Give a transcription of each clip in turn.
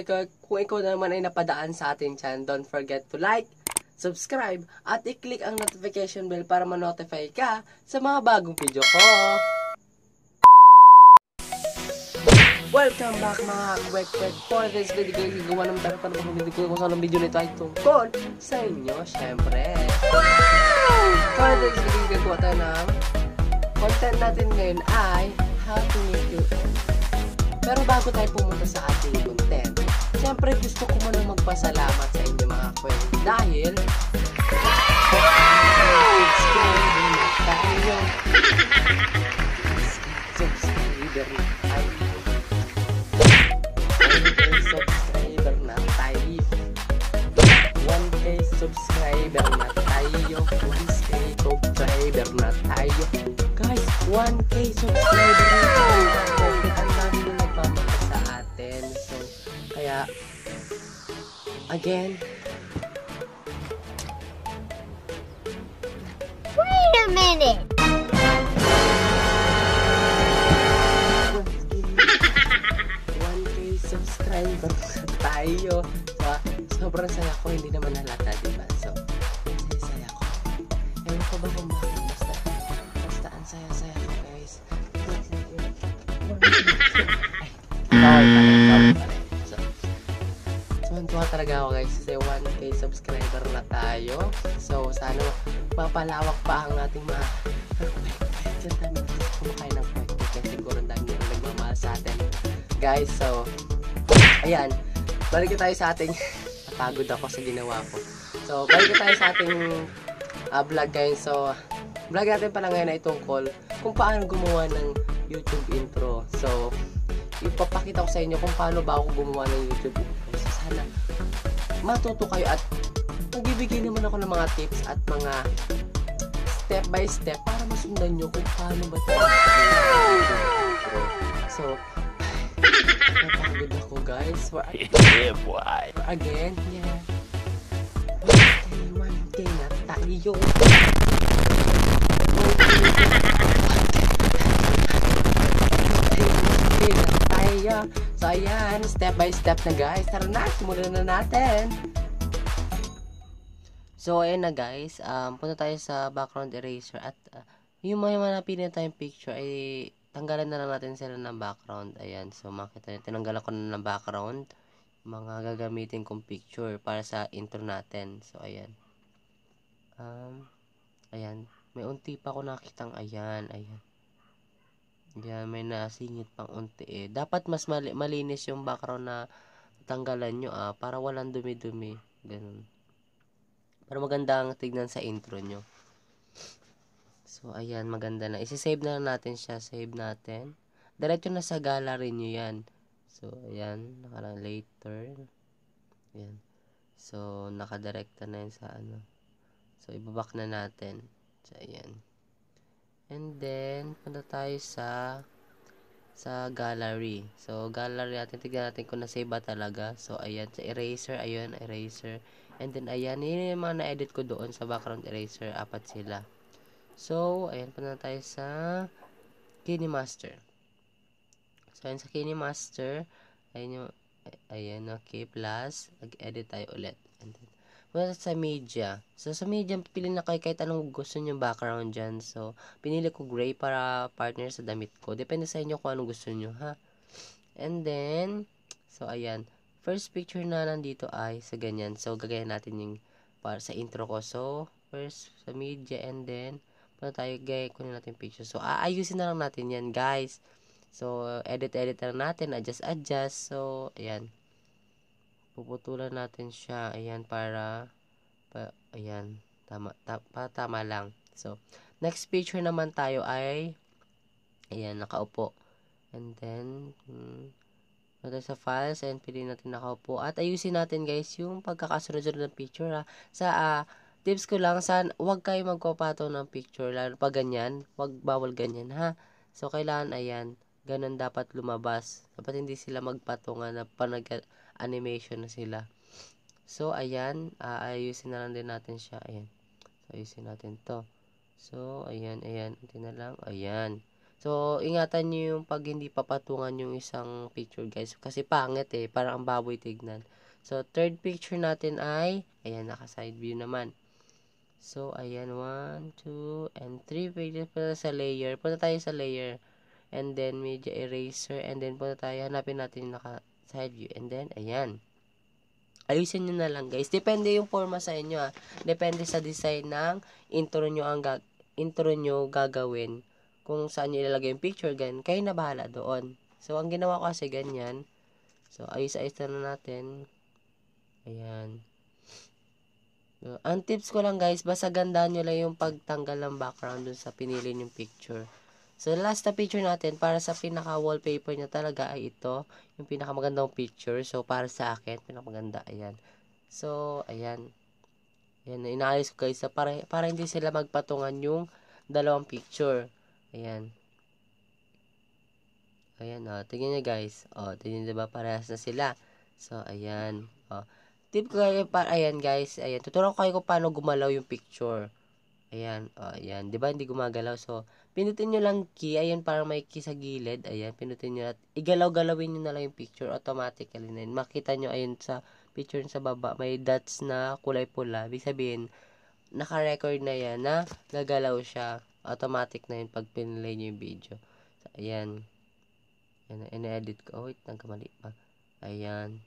kung ikaw, kung naman ay napadaan sa atin dyan, don't forget to like, subscribe, at i-click ang notification bell para ma-notify ka sa mga bagong video ko. Welcome back mga kwek-kwek for this video guys. Gawa naman tayo para mga video ko sa anong video nito ay tungkol sa inyo, syempre. Wow! For this video, gagawa tayo ng content natin ngayon ay how to make you Pero bago tayo pumunta sa ating content, Siyempre, gusto ko muna magpasalamat sa inyo mga kwento. Dahil, subscribe na tayo. Subscriber na tayo. subscriber na 1K subscriber na tayo. Guys, 1K subscriber na again. Wait a minute! One day subscriber tayo. So, diba? sobrang saya ko. Hindi naman halata, diba? So, saya-saya ko. Ewan ko ba kung bakit? Basta, basta ang saya-saya ko, guys. Ay, bawal pala talaga ako guys kasi 1k subscriber na tayo so sana mapalawak pa ang ating mga just kwek ang dami guys kumakain ng kwek siguro ang dami na nagmamahal sa atin guys so ayan balik tayo sa ating napagod ako sa ginawa ko so balik tayo sa ating uh, vlog guys so vlog natin pala ngayon ay tungkol kung paano gumawa ng YouTube intro so ipapakita ko sa inyo kung paano ba ako gumawa ng YouTube intro so sana matuto kayo at magbibigay naman ako ng mga tips at mga step by step para masundan nyo kung paano ba tayo. So, napagod ako guys. For, yeah, for again, yeah. One day, one day na tayo. One tayo. So, ayan, step by step na guys. Tara na, simulan na natin. So, ayan na guys. Um, punta tayo sa background eraser. At uh, yung mga manapin na tayong picture ay tanggalan na lang natin sila ng background. Ayan, so makita nyo, tinanggalan ko na ng background. Mga gagamitin kong picture para sa intro natin. So, ayan. Um, ayan, may unti pa ako nakitang ayan, ayan. Yan, may nasingit pang unti eh. Dapat mas mali malinis yung background na tanggalan nyo ah. Para walang dumi-dumi. Ganun. Para maganda ang tignan sa intro nyo. So, ayan. Maganda na. Isisave na lang natin siya. Save natin. Diretso na sa gallery nyo yan. So, ayan. Nakalang later. Ayan. So, nakadirekta na yan sa ano. So, ibaback na natin. So, ayan. And then, punta tayo sa sa gallery. So, gallery natin. Tignan natin kung na-save ba talaga. So, ayan. Sa eraser, ayun, eraser. And then, ayan. Yun yung mga na-edit ko doon sa background eraser. Apat sila. So, ayan. Punta tayo sa KineMaster. So, ayan sa KineMaster. Ayan yung, ayan, okay. Plus, nag-edit tayo ulit. And then, Well, sa media. So, sa media, pili na kayo kahit anong gusto nyo background dyan. So, pinili ko gray para partner sa damit ko. Depende sa inyo kung anong gusto nyo, ha? And then, so, ayan. First picture na nandito ay sa ganyan. So, gagayan natin yung para sa intro ko. So, first sa media and then, paano tayo, guys, kunin natin picture. So, aayusin na lang natin yan, guys. So, edit-edit na lang natin, adjust-adjust. So, ayan puputulan natin siya ayan para pa, ayan tama ta, pa, tama lang so next picture naman tayo ay ayan nakaupo and then hmm, Punta sa files and piliin natin nakaupo. At ayusin natin guys yung pagkakasunod-sunod ng picture ha. Sa uh, tips ko lang, san, huwag kayo magpapato ng picture. Lalo pag ganyan, wag bawal ganyan ha. So kailan ayan, ganun dapat lumabas. Dapat hindi sila magpatungan na panag animation na sila. So, ayan. Uh, ayusin na lang din natin siya. Ayan. So, ayusin natin to. So, ayan, ayan. Unti na lang. Ayan. So, ingatan nyo yung pag hindi papatungan yung isang picture, guys. Kasi pangit eh. Parang ang baboy tignan. So, third picture natin ay, ayan, naka-side view naman. So, ayan, 1, 2, and 3 pages. Punta sa layer. Punta tayo sa layer. And then, media eraser. And then, punta tayo. Hanapin natin yung naka Side view. And then, ayan. Ayusin nyo na lang guys. Depende yung forma sa inyo ha. Ah. Depende sa design ng intro nyo, ang gag intro nyo gagawin. Kung saan nyo ilalagay yung picture, ganyan. Kayo na bahala doon. So, ang ginawa ko kasi ganyan. So, ayos-ayos na natin. Ayan. So, ang tips ko lang guys, basta gandaan nyo lang yung pagtanggal ng background dun sa pinili yung picture. So, last na picture natin, para sa pinaka-wallpaper niya talaga ay ito. Yung pinakamagandang picture. So, para sa akin, pinakamaganda. Ayan. So, ayan. Ayan, inaayos ko guys. para, para hindi sila magpatungan yung dalawang picture. Ayan. Ayan, o. Oh, tingnan niya guys. O, oh, tingnan diba parehas na sila. So, ayan. O. Oh. Tip ko kayo, para, ayan guys. Ayan, tuturuan ko kayo kung paano gumalaw yung picture. Ayan, oh, ayan. Di ba hindi gumagalaw? So, pinutin nyo lang key. Ayan, para may key sa gilid. Ayan, pinutin nyo. At igalaw-galawin nyo na lang yung picture. Automatically na yun. Makita nyo, ayan, sa picture sa baba, may dots na kulay pula. Ibig sabihin, naka-record na yan na gagalaw siya. Automatic na yun pag pinlay nyo yung video. So, ayan. Ayan, in edit ko. Oh, wait, nagkamali pa. Ayan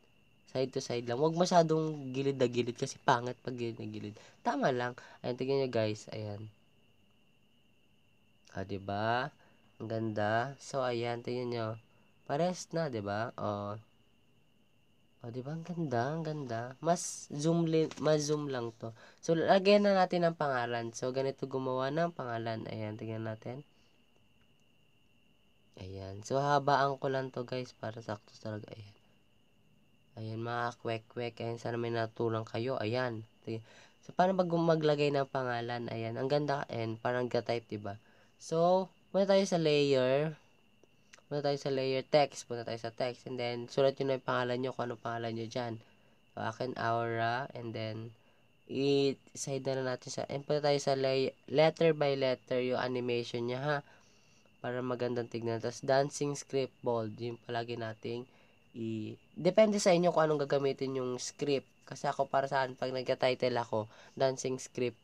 side to side lang. Huwag masyadong gilid na gilid kasi pangat pag gilid na gilid. Tama lang. Ayan, tignan nyo guys. Ayan. Ah, diba? Ang ganda. So, ayan, tignan nyo. Pares na, diba? O. Oh. O, oh, diba? Ang ganda, ang ganda. Mas zoom, mas zoom lang to. So, lagyan na natin ang pangalan. So, ganito gumawa ng pangalan. Ayan, tignan natin. Ayan. So, habaan ko lang to guys para sakto talaga. Ayan. Ayan mga kwek-kwek. Ayan sana may natulang kayo. Ayan. So paano mag maglagay ng pangalan? Ayan. Ang ganda. Ayan. Parang ga-type diba? So muna tayo sa layer. Muna tayo sa layer text. Muna tayo sa text. And then sulat nyo na yung pangalan nyo kung ano pangalan nyo dyan. So akin aura. And then i-side na, na natin sa. And punta tayo sa letter by letter yung animation niya ha. Para magandang tignan. Tapos dancing script bold. Yung palagi nating i depende sa inyo kung anong gagamitin yung script kasi ako para saan pag nagka-title ako dancing script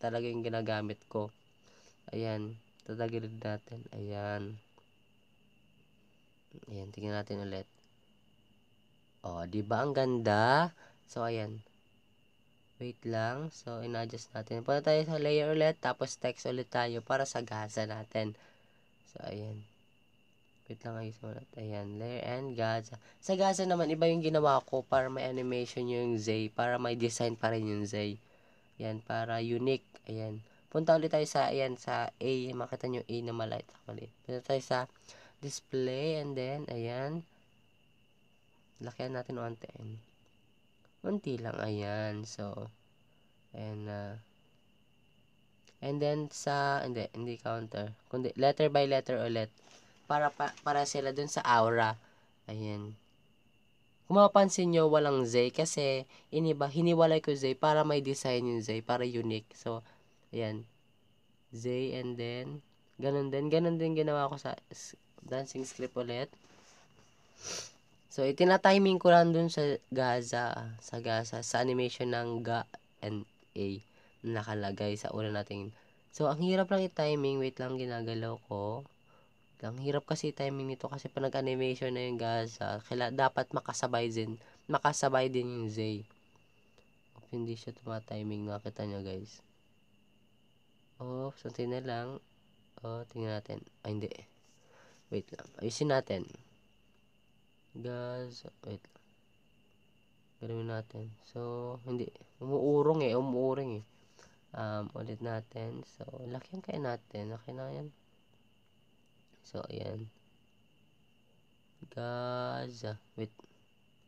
talaga yung ginagamit ko ayan tatagilid natin ayan ayan tingnan natin ulit oh di ba ang ganda so ayan wait lang so in-adjust natin punta tayo sa layer ulit tapos text ulit tayo para sa gasa natin so ayan Wait lang ayos mo lahat. Ayan, layer and Gaza. Sa Gaza naman, iba yung ginawa ko para may animation yung Zay. Para may design pa rin yung Zay. Ayan, para unique. Ayan. Punta ulit tayo sa, ayan, sa A. Makita nyo A na malight. Maliit. Punta tayo sa display and then, ayan. Lakihan natin onti. Ayan. Unti lang, ayan. So, and, uh, ah. and then sa, hindi, hindi counter. Kundi, letter by letter ulit para para sila dun sa aura. Ayan. Kung mapapansin nyo, walang Zay kasi iniba, hiniwalay ko Zay para may design yung Zay, para unique. So, ayan. Zay and then, ganun din. Ganun din ginawa ko sa dancing script ulit. So, itinatiming ko lang dun sa Gaza, sa Gaza, sa animation ng Ga and A nakalagay sa una natin. So, ang hirap lang i-timing. Wait lang, ginagalaw ko. Ang hirap kasi timing nito kasi pag animation na yung Gaza, kaila, dapat makasabay din, makasabay din yung Zay. Hope hindi siya tumatiming, nakita niya guys. Oh, santi na lang. Oh, tingnan natin. Ay, hindi. Wait lang. Ayusin natin. Gaza, wait lang. Gawin natin. So, hindi. Umuurong eh. Umuurong eh. Um, ulit natin. So, lakihan kaya natin. Laki na yan. So, ayan. Gaza. Ah, wait.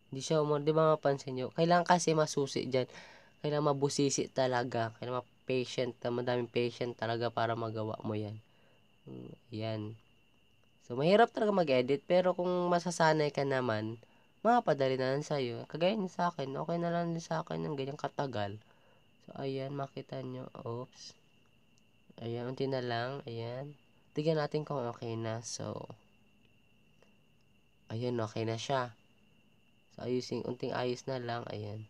Hindi siya umor. Di ba mapansin nyo? Kailangan kasi masusi dyan. Kailangan mabusisi talaga. Kailangan patient. Ah, madaming patient talaga para magawa mo yan. Hmm, ayan. So, mahirap talaga mag-edit. Pero kung masasanay ka naman, mapadali na lang sa'yo. Kagaya niya sa akin. Okay na lang sa akin ng ganyang katagal. So, ayan. Makita nyo. Oops. Ayan. Unti na lang. Ayan. Tignan natin kung okay na. So, ayun, okay na siya. So, ayusin, unting ayos na lang. Ayan.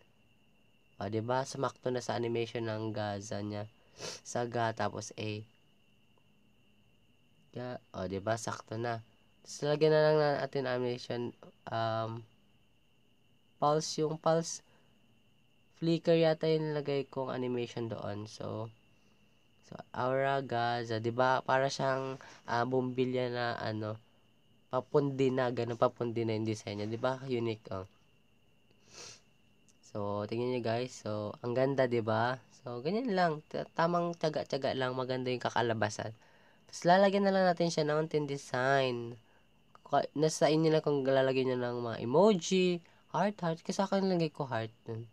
O, ba diba? Sumakto na sa animation ng Gaza niya. Sa Ga, tapos A. Yeah. O, ba diba? Sakto na. Tapos, lagyan na lang natin animation. Um, pulse yung pulse. Flicker yata yung nilagay kong animation doon. So, So, Aura Gaza, 'di ba? Para siyang uh, ah, bombilya na ano, papundi na, ganun papundi na yung design niya, 'di ba? Unique oh. So, tingnan niyo guys. So, ang ganda, 'di ba? So, ganyan lang. Tamang tiyaga-tiyaga lang maganda yung kakalabasan. Tapos lalagyan na lang natin siya ng mountain design. Nasa inyo na kung lalagyan niyo ng mga emoji, heart, heart. Kasi sa akin lagay ko heart dun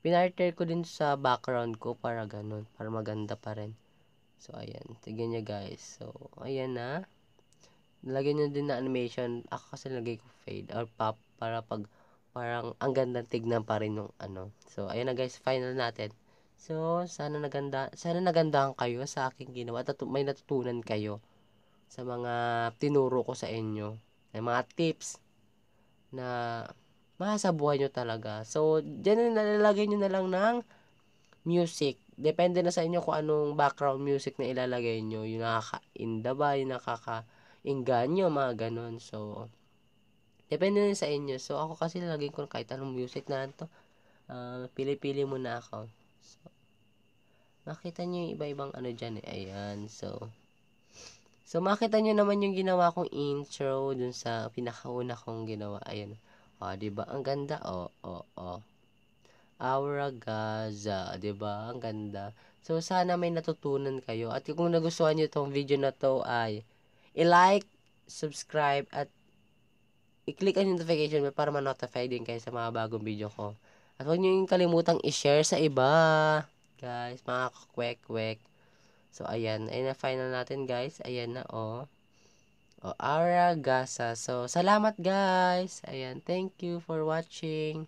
pinarter ko din sa background ko para ganun, para maganda pa rin. So, ayan. Tignan niya, guys. So, ayan ah. na. Lagyan nyo din na animation. Ako kasi lagay ko fade or pop para pag parang ang ganda tignan pa rin nung ano. So, ayan na guys. Final natin. So, sana naganda, sana nagandahan kayo sa aking ginawa at may natutunan kayo sa mga tinuro ko sa inyo. May mga tips na masa buhay nyo talaga. So, dyan nalalagay nyo na lang ng music. Depende na sa inyo kung anong background music na ilalagay nyo. Yung nakaka-inda ba, yung nakaka-inganyo, mga ganun. So, depende na sa inyo. So, ako kasi lalagay ko kahit anong music na ito. Uh, ah, pili-pili mo na ako. So, makita nyo yung iba-ibang ano dyan eh. Ayan, so. So, makita nyo naman yung ginawa kong intro dun sa pinakauna kong ginawa. Ayan. O, ah, di ba? Ang ganda. O, o, o. Gaza, 'di ba? Ang ganda. So sana may natutunan kayo at kung nagustuhan niyo tong video na to ay i-like, subscribe at i-click ang notification bell para ma-notify din kayo sa mga bagong video ko. At huwag niyo kalimutang i-share sa iba. Guys, mga kwek-kwek. So ayan, ayun na final natin guys. Ayan na oh. O, Aura Gasa. So, salamat guys. Ayan, thank you for watching.